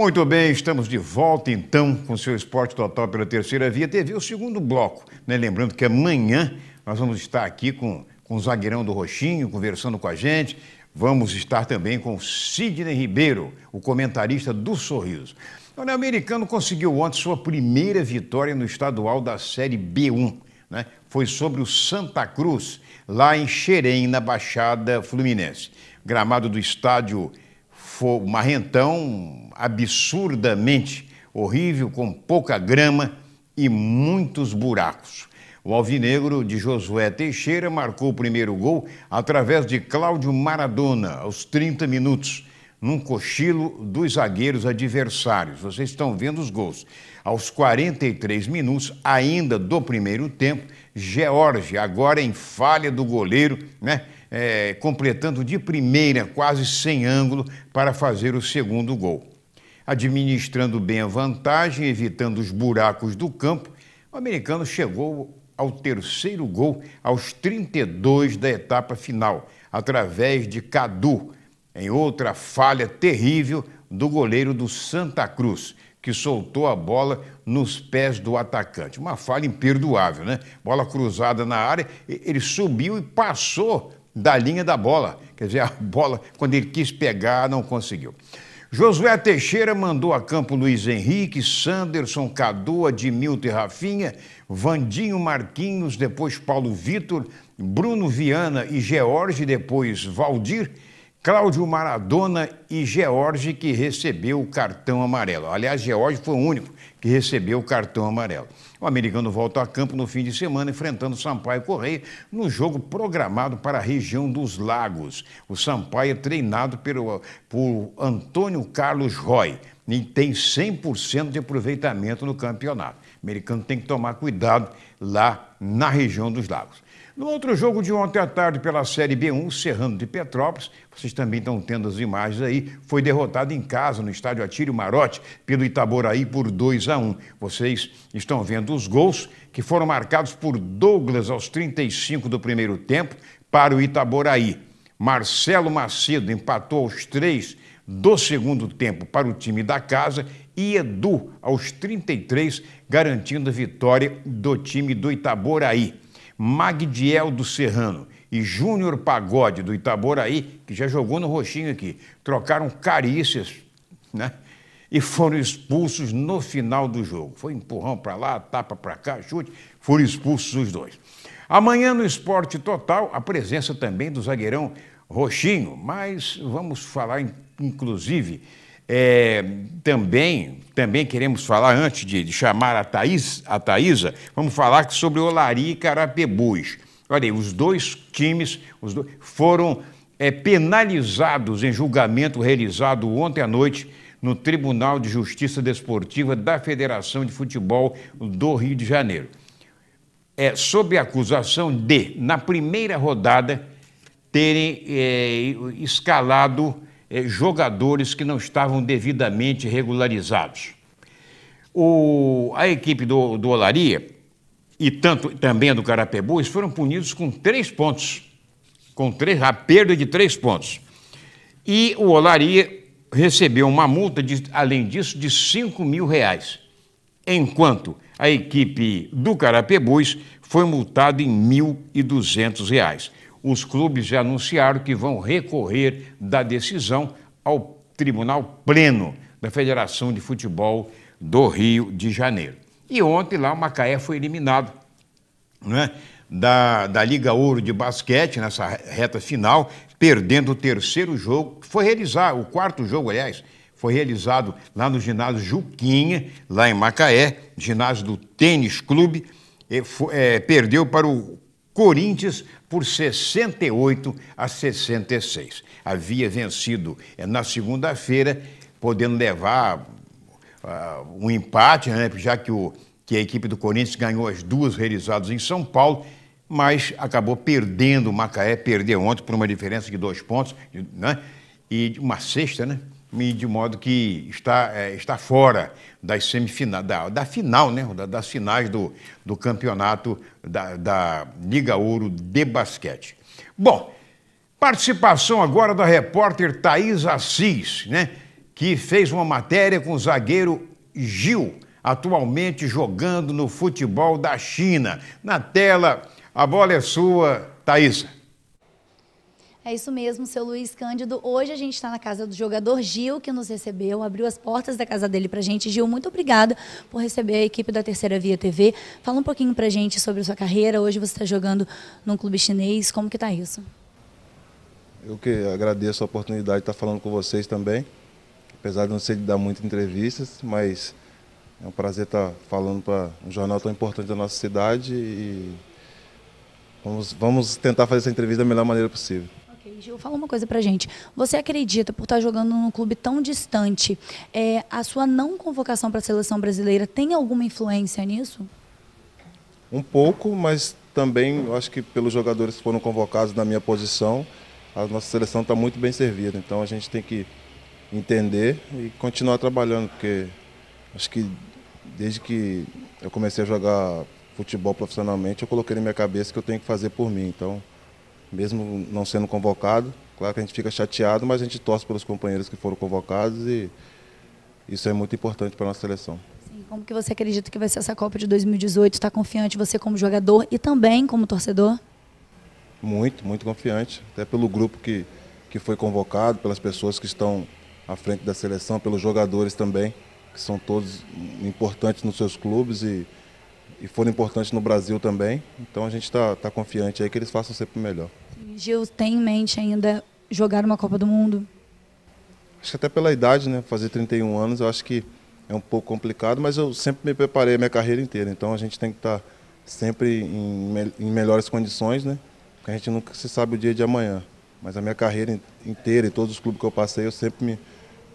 Muito bem, estamos de volta então com o seu Esporte Total pela Terceira Via TV, o segundo bloco. Né? Lembrando que amanhã nós vamos estar aqui com, com o zagueirão do Roxinho conversando com a gente. Vamos estar também com Sidney Ribeiro, o comentarista do Sorriso. O americano conseguiu ontem sua primeira vitória no estadual da Série B1. Né? Foi sobre o Santa Cruz, lá em Xerém, na Baixada Fluminense. Gramado do estádio foi marrentão absurdamente horrível, com pouca grama e muitos buracos. O alvinegro de Josué Teixeira marcou o primeiro gol através de Cláudio Maradona, aos 30 minutos, num cochilo dos zagueiros adversários. Vocês estão vendo os gols. Aos 43 minutos, ainda do primeiro tempo, George, agora em falha do goleiro, né? é, completando de primeira quase sem ângulo para fazer o segundo gol. Administrando bem a vantagem, evitando os buracos do campo, o americano chegou ao terceiro gol aos 32 da etapa final, através de Cadu, em outra falha terrível do goleiro do Santa Cruz, que soltou a bola nos pés do atacante. Uma falha imperdoável, né? Bola cruzada na área, ele subiu e passou da linha da bola. Quer dizer, a bola, quando ele quis pegar, não conseguiu. Josué Teixeira mandou a campo Luiz Henrique, Sanderson, Cadu, Admilton e Rafinha, Vandinho Marquinhos, depois Paulo Vitor, Bruno Viana e George, depois Valdir Cláudio Maradona e George, que recebeu o cartão amarelo. Aliás, George foi o único que recebeu o cartão amarelo. O americano volta a campo no fim de semana, enfrentando Sampaio Correia no jogo programado para a região dos Lagos. O Sampaio é treinado pelo, por Antônio Carlos Roy e tem 100% de aproveitamento no campeonato. O americano tem que tomar cuidado lá na região dos Lagos. No outro jogo de ontem à tarde pela Série B1, Serrano de Petrópolis, vocês também estão tendo as imagens aí, foi derrotado em casa no estádio Atílio Marote pelo Itaboraí por 2 a 1. Vocês estão vendo os gols que foram marcados por Douglas aos 35 do primeiro tempo para o Itaboraí. Marcelo Macedo empatou aos 3 do segundo tempo para o time da casa e Edu aos 33 garantindo a vitória do time do Itaboraí. Magdiel do Serrano e Júnior Pagode do Itaboraí, que já jogou no Roxinho aqui, trocaram carícias, né? E foram expulsos no final do jogo. Foi empurrão para lá, tapa para cá, chute, foram expulsos os dois. Amanhã no Esporte Total, a presença também do zagueirão Roxinho, mas vamos falar inclusive é, também, também queremos falar, antes de, de chamar a, Thaís, a Thaísa, vamos falar sobre Olari e Carapebus. Olha aí, os dois times os dois, foram é, penalizados em julgamento realizado ontem à noite no Tribunal de Justiça Desportiva da Federação de Futebol do Rio de Janeiro. É, sob a acusação de, na primeira rodada, terem é, escalado eh, jogadores que não estavam devidamente regularizados. O, a equipe do, do Olaria e tanto também a do Carapebus foram punidos com três pontos, com três, a perda de três pontos. E o Olaria recebeu uma multa, de, além disso, de 5 mil reais, enquanto a equipe do Carapebus foi multada em R$ 1.200 os clubes já anunciaram que vão recorrer da decisão ao Tribunal Pleno da Federação de Futebol do Rio de Janeiro. E ontem lá o Macaé foi eliminado né, da, da Liga Ouro de Basquete nessa reta final, perdendo o terceiro jogo, que foi realizado, o quarto jogo, aliás, foi realizado lá no ginásio Juquinha, lá em Macaé, ginásio do Tênis Clube, e, é, perdeu para o Corinthians por 68 a 66. Havia vencido eh, na segunda-feira, podendo levar uh, um empate, né, já que, o, que a equipe do Corinthians ganhou as duas realizadas em São Paulo, mas acabou perdendo o Macaé, perdeu ontem por uma diferença de dois pontos, né, e uma sexta, né? de modo que está, é, está fora das semifinais, da, da final, né? das finais do, do campeonato da, da Liga Ouro de basquete. Bom, participação agora da repórter Thaís Assis, né? que fez uma matéria com o zagueiro Gil, atualmente jogando no futebol da China. Na tela, a bola é sua, Thaís. É isso mesmo, seu Luiz Cândido. Hoje a gente está na casa do jogador Gil, que nos recebeu, abriu as portas da casa dele para gente. Gil, muito obrigada por receber a equipe da Terceira Via TV. Fala um pouquinho para gente sobre a sua carreira. Hoje você está jogando num clube chinês. Como que está isso? Eu que agradeço a oportunidade de estar falando com vocês também. Apesar de não ser de dar muitas entrevistas, mas é um prazer estar falando para um jornal tão importante da nossa cidade e vamos, vamos tentar fazer essa entrevista da melhor maneira possível. Gil, fala uma coisa pra gente. Você acredita, por estar tá jogando num clube tão distante, é, a sua não convocação para a seleção brasileira tem alguma influência nisso? Um pouco, mas também eu acho que pelos jogadores que foram convocados na minha posição, a nossa seleção está muito bem servida. Então a gente tem que entender e continuar trabalhando, porque acho que desde que eu comecei a jogar futebol profissionalmente, eu coloquei na minha cabeça que eu tenho que fazer por mim. Então mesmo não sendo convocado. Claro que a gente fica chateado, mas a gente torce pelos companheiros que foram convocados e isso é muito importante para a nossa seleção. Sim, como que você acredita que vai ser essa Copa de 2018? Está confiante você como jogador e também como torcedor? Muito, muito confiante. Até pelo grupo que, que foi convocado, pelas pessoas que estão à frente da seleção, pelos jogadores também, que são todos importantes nos seus clubes e, e foram importantes no Brasil também. Então a gente está tá confiante aí que eles façam sempre o melhor. Gil tem em mente ainda jogar uma Copa do Mundo? Acho que até pela idade, né? Fazer 31 anos, eu acho que é um pouco complicado, mas eu sempre me preparei a minha carreira inteira. Então a gente tem que estar tá sempre em, em melhores condições, né? Porque a gente nunca se sabe o dia de amanhã. Mas a minha carreira inteira e todos os clubes que eu passei, eu sempre me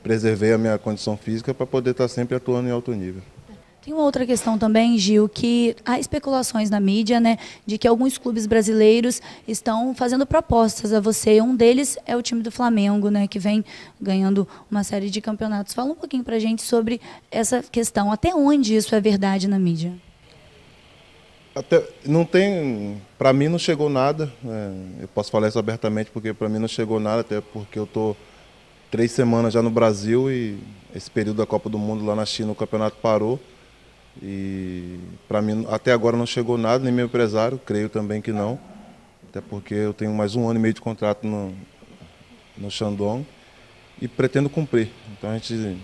preservei a minha condição física para poder estar tá sempre atuando em alto nível. Tem uma outra questão também, Gil, que há especulações na mídia, né, de que alguns clubes brasileiros estão fazendo propostas a você. Um deles é o time do Flamengo, né, que vem ganhando uma série de campeonatos. Fala um pouquinho para a gente sobre essa questão. Até onde isso é verdade na mídia? Até, não tem, para mim não chegou nada. Né? eu posso falar isso abertamente porque para mim não chegou nada, até porque eu tô três semanas já no Brasil e esse período da Copa do Mundo lá na China o campeonato parou. E para mim até agora não chegou nada, nem meu empresário, creio também que não. Até porque eu tenho mais um ano e meio de contrato no, no Shandong e pretendo cumprir. Então a gente,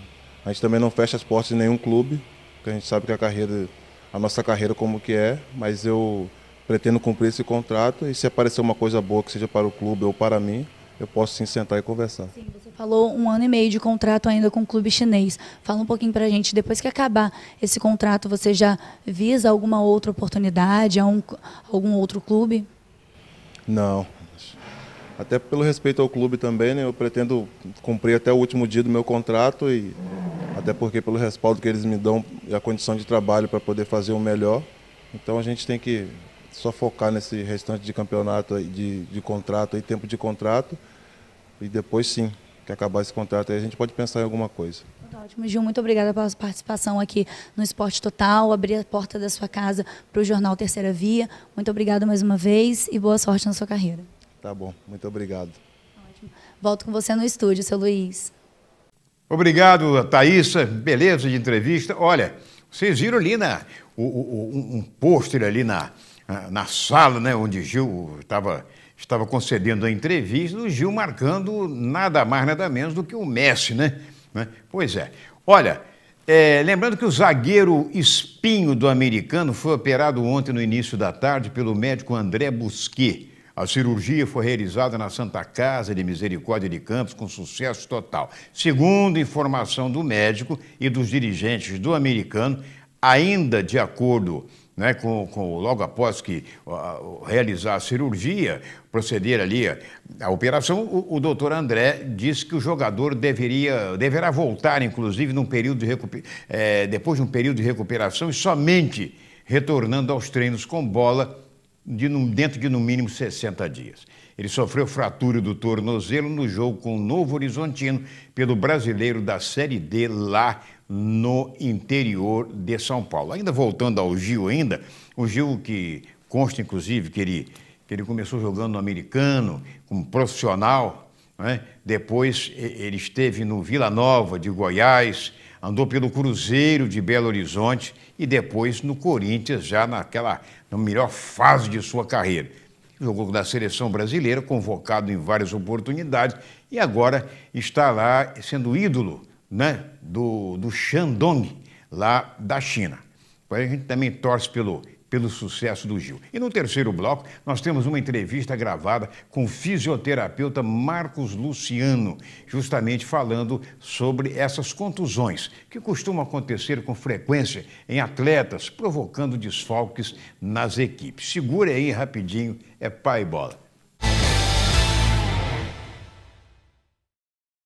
a gente também não fecha as portas de nenhum clube, porque a gente sabe que a carreira, a nossa carreira como que é, mas eu pretendo cumprir esse contrato e se aparecer uma coisa boa que seja para o clube ou para mim, eu posso sim sentar e conversar. Sim, falou um ano e meio de contrato ainda com o clube chinês. Fala um pouquinho para a gente, depois que acabar esse contrato, você já visa alguma outra oportunidade, algum outro clube? Não. Até pelo respeito ao clube também, né, eu pretendo cumprir até o último dia do meu contrato e até porque pelo respaldo que eles me dão e a condição de trabalho para poder fazer o melhor. Então a gente tem que só focar nesse restante de campeonato, de, de contrato, e tempo de contrato e depois sim que acabar esse contrato aí, a gente pode pensar em alguma coisa. Ótimo, Gil, muito obrigada pela sua participação aqui no Esporte Total, abrir a porta da sua casa para o jornal Terceira Via. Muito obrigado mais uma vez e boa sorte na sua carreira. Tá bom, muito obrigado. Ótimo. Volto com você no estúdio, seu Luiz. Obrigado, Thaísa. Beleza de entrevista. Olha, vocês viram ali na, o, o, um, um pôster ali na, na sala, né, onde Gil estava estava concedendo a entrevista, o Gil marcando nada mais, nada menos do que o Messi, né? né? Pois é. Olha, é, lembrando que o zagueiro espinho do americano foi operado ontem no início da tarde pelo médico André Busquet. A cirurgia foi realizada na Santa Casa de Misericórdia de Campos com sucesso total. Segundo informação do médico e dos dirigentes do americano, ainda de acordo com né, com, com, logo após que realizar a cirurgia, proceder ali a, a operação, o, o doutor André disse que o jogador deveria, deverá voltar, inclusive, num período de é, depois de um período de recuperação e somente retornando aos treinos com bola de, dentro de no mínimo 60 dias. Ele sofreu fratura do tornozelo no jogo com o Novo Horizontino pelo brasileiro da Série D lá no interior de São Paulo. Ainda voltando ao Gil ainda, o Gil que consta inclusive que ele, que ele começou jogando no americano como profissional, né? depois ele esteve no Vila Nova de Goiás, andou pelo Cruzeiro de Belo Horizonte e depois no Corinthians já naquela na melhor fase de sua carreira jogou na seleção brasileira, convocado em várias oportunidades e agora está lá sendo ídolo né, do, do Shandong, lá da China. A gente também torce pelo pelo sucesso do Gil. E no terceiro bloco, nós temos uma entrevista gravada com o fisioterapeuta Marcos Luciano, justamente falando sobre essas contusões que costumam acontecer com frequência em atletas, provocando desfalques nas equipes. Segure aí rapidinho, é pai bola.